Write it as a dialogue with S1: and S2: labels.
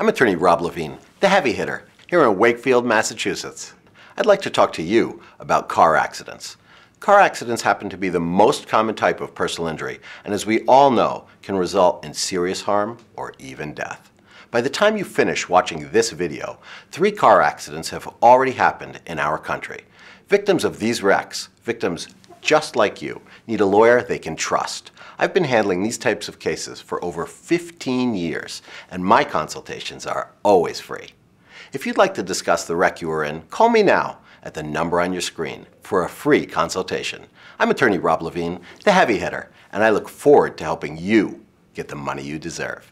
S1: I'm attorney Rob Levine, the heavy hitter, here in Wakefield, Massachusetts. I'd like to talk to you about car accidents. Car accidents happen to be the most common type of personal injury, and as we all know, can result in serious harm or even death. By the time you finish watching this video, three car accidents have already happened in our country. Victims of these wrecks, victims just like you need a lawyer they can trust. I've been handling these types of cases for over 15 years, and my consultations are always free. If you'd like to discuss the wreck you are in, call me now at the number on your screen for a free consultation. I'm attorney Rob Levine, the heavy hitter, and I look forward to helping you get the money you deserve.